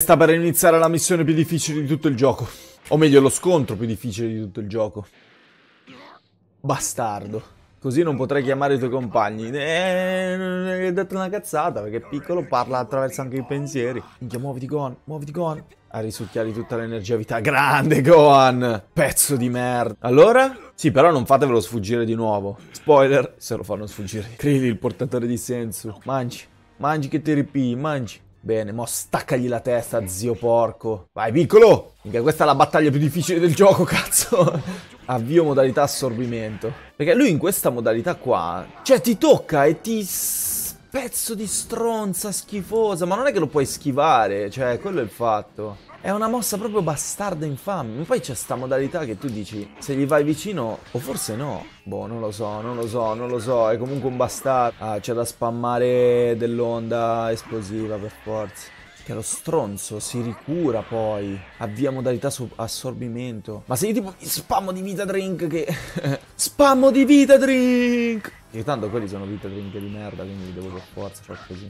Sta per iniziare la missione più difficile di tutto il gioco. O meglio, lo scontro più difficile di tutto il gioco. Bastardo. Così non potrai chiamare i tuoi compagni. Eeeh, non eh, hai detto una cazzata, perché piccolo parla attraverso anche i pensieri. Minchia, muoviti Gohan, muoviti Gohan. A risucchiare tutta l'energia vita. Grande Gohan! Pezzo di merda. Allora? Sì, però non fatevelo sfuggire di nuovo. Spoiler, se lo fanno sfuggire. Krillin, il portatore di senso. Mangi, mangi che ti ripi, mangi. Bene, mo staccagli la testa, mm. zio porco. Vai, piccolo! Mica questa è la battaglia più difficile del gioco, cazzo! Avvio modalità assorbimento. Perché lui in questa modalità qua... Cioè, ti tocca e ti... Pezzo di stronza schifosa. Ma non è che lo puoi schivare. Cioè, quello è il fatto. È una mossa proprio bastarda infame. Poi c'è sta modalità che tu dici se gli vai vicino o forse no. Boh, non lo so, non lo so, non lo so. È comunque un bastardo. Ah, c'è da spammare dell'onda esplosiva per forza. Che lo stronzo si ricura poi. Avvia modalità su assorbimento. Ma sei tipo spammo di vita drink che... spammo di vita drink! E tanto quelli sono vita drink di merda, quindi devo per forza far così.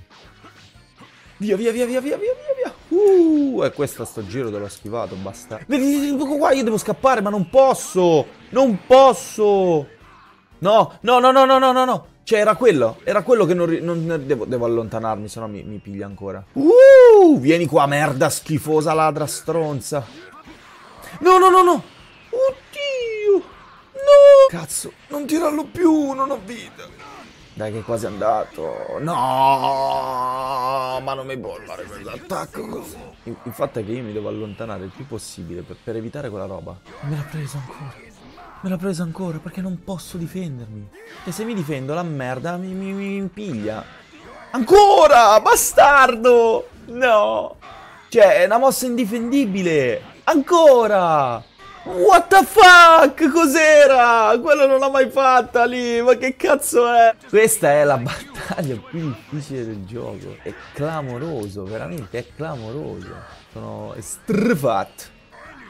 Via, via, via, via, via, via, via. Uh, è questo sto giro te l'ho schivato, basta. Qua io devo scappare, ma non posso! Non posso! No, no, no, no, no, no, no, no! Cioè, era quello, era quello che non... non devo, devo, allontanarmi, sennò mi, mi piglia ancora. Uh, vieni qua, merda schifosa ladra stronza. No, no, no, no! Oddio! No! Cazzo, non tirarlo più, non ho vita. Dai che è quasi andato. No, ma non mi può fare quell'attacco così. Il fatto è che io mi devo allontanare il più possibile per, per evitare quella roba. Me l'ha preso ancora. Me l'ha preso ancora perché non posso difendermi. E se mi difendo la merda mi, mi, mi impiglia. Ancora, bastardo! No. Cioè, è una mossa indifendibile. Ancora! What the fuck? Cos'era? Quello non l'ha mai fatta lì, ma che cazzo è? Questa è la battaglia più difficile del gioco. È clamoroso, veramente è clamoroso. Sono strafatto.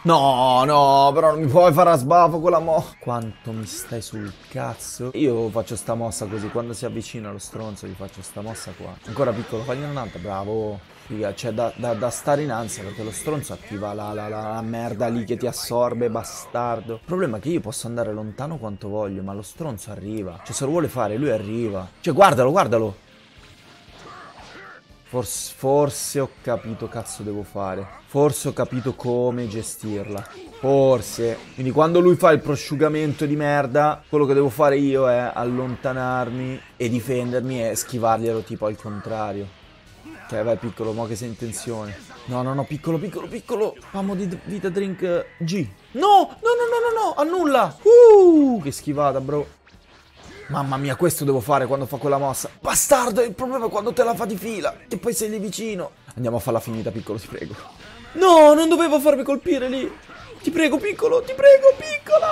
No, no, però non mi puoi fare a sbafo quella mo. Quanto mi stai sul cazzo. Io faccio sta mossa così, quando si avvicina lo stronzo gli faccio sta mossa qua. Ancora piccolo, fagli un'altra, bravo. Figa, c'è cioè da, da, da, stare in ansia perché lo stronzo attiva la, la, la, la merda lì che ti assorbe, bastardo. Il problema è che io posso andare lontano quanto voglio, ma lo stronzo arriva. Cioè, se lo vuole fare, lui arriva. Cioè, guardalo, guardalo. Forse, forse ho capito cazzo devo fare. Forse ho capito come gestirla. Forse. Quindi quando lui fa il prosciugamento di merda, quello che devo fare io è allontanarmi e difendermi e schivarglielo tipo al contrario. Ok, cioè, vai piccolo, mo che sei in tensione. No, no, no, piccolo, piccolo, piccolo. Fammo di vita drink eh, G. No, no, no, no, no, no, annulla. Uh, che schivata, bro. Mamma mia, questo devo fare quando fa quella mossa. Bastardo, il problema è quando te la fa di fila. E poi sei lì vicino. Andiamo a farla finita, piccolo, ti prego. No, non dovevo farmi colpire lì. Ti prego, piccolo, ti prego, piccolo.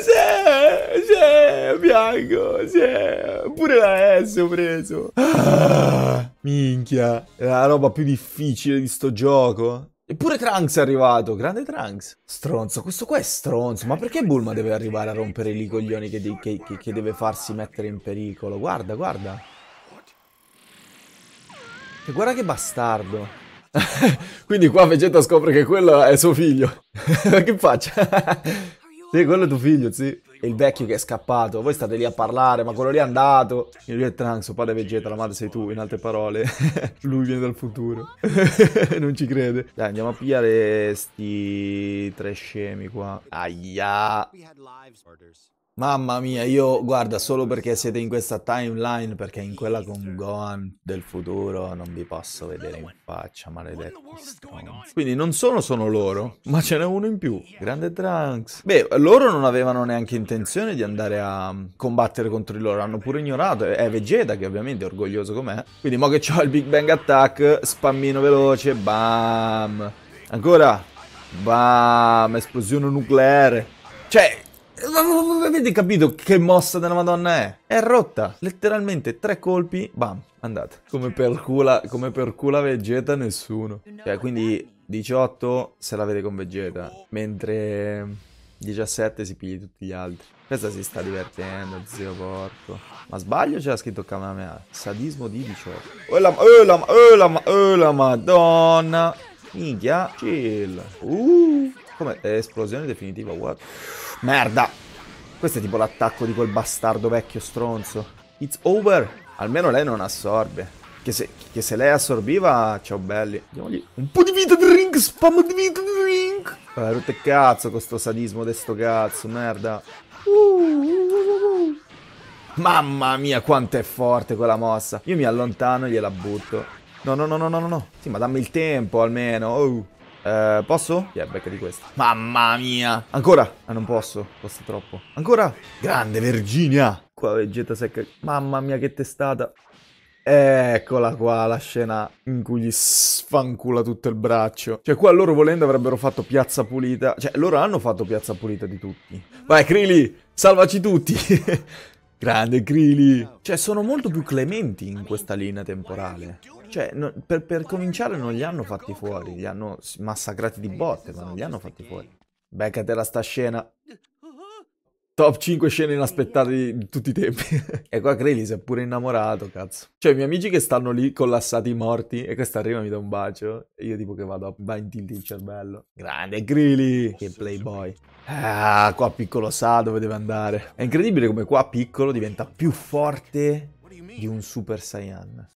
Sì, sì, sì, bianco, sì. Pure la S ho preso. Ah, minchia, è la roba più difficile di sto gioco. Eppure Trunks è arrivato, grande Trunks. Stronzo, questo qua è stronzo. Ma perché Bulma deve arrivare a rompere i coglioni che, de che, che, deve farsi mettere in pericolo? Guarda, guarda. E guarda che bastardo. Quindi qua Vegeta scopre che quello è suo figlio. che faccia? sì, quello è tuo figlio, sì il vecchio che è scappato, voi state lì a parlare, ma quello lì è andato. E lui è Trunks, suo padre Vegeta, la madre sei tu, in altre parole. lui viene dal futuro. non ci crede. Dai, andiamo a pigliare sti tre scemi qua. Aia. Mamma mia, io guarda, solo perché siete in questa timeline, perché in quella con Gohan del futuro non vi posso vedere in faccia, maledetto. Quindi non sono solo loro, ma ce n'è uno in più. Grande Trunks. Beh, loro non avevano neanche intenzione di andare a mm, combattere contro di loro, hanno pure ignorato. È Vegeta che ovviamente è orgoglioso com'è. Quindi mo che ho il Big Bang Attack, spammino veloce, bam. Ancora, bam, esplosione nucleare. Cioè, Avete capito che mossa della madonna è? È rotta, letteralmente tre colpi, bam, andate. Come per cula, come per cula Vegeta nessuno. Cioè, quindi 18 se la vede con Vegeta, mentre 17 si pigli tutti gli altri. Questa si sta divertendo, zio porco. Ma sbaglio c'era scritto Kamehameha? Sadismo di 18. Oh la, oh la, oh la, oh la madonna. Minchia, chill. Uh. Come? Esplosione definitiva, what? Merda! Questo è tipo l'attacco di quel bastardo vecchio stronzo. It's over! Almeno lei non assorbe. Che se, che se lei assorbiva, ciao belli. Diamogli un po' di vita drink, spam di vita drink! Ah, eh, rotte cazzo con sto sadismo de sto cazzo, merda. Mamma mia, quanto è forte quella mossa. Io mi allontano e gliela butto. No, no, no, no, no, no. Sì, ma dammi il tempo almeno. Oh. Uh, posso? Yeah, becca di questa. Mamma mia. Ancora. Ah, non posso. Costa troppo. Ancora. Grande Virginia. Qua Vegeta secca. Mamma mia, che testata. Eccola qua la scena in cui gli sfancula tutto il braccio. Cioè qua loro volendo avrebbero fatto piazza pulita. Cioè loro hanno fatto piazza pulita di tutti. Vai Krili, salvaci tutti. Grande Krili. Cioè sono molto più clementi in questa linea temporale. Cioè, no, per, per, cominciare non li hanno fatti fuori, li hanno massacrati di botte, ma non li hanno fatti fuori. Beccatela sta scena. Uh-huh. Top 5 scene inaspettate di tutti i tempi. e qua Crelli si è pure innamorato, cazzo. Cioè, i miei amici che stanno lì collassati morti e questa arriva mi dà un bacio. E io tipo che vado, a... va in tilt il cervello. Grande Crelli! Che playboy. Ah, qua piccolo sa dove deve andare. È incredibile come qua piccolo diventa più forte di un Super Saiyan.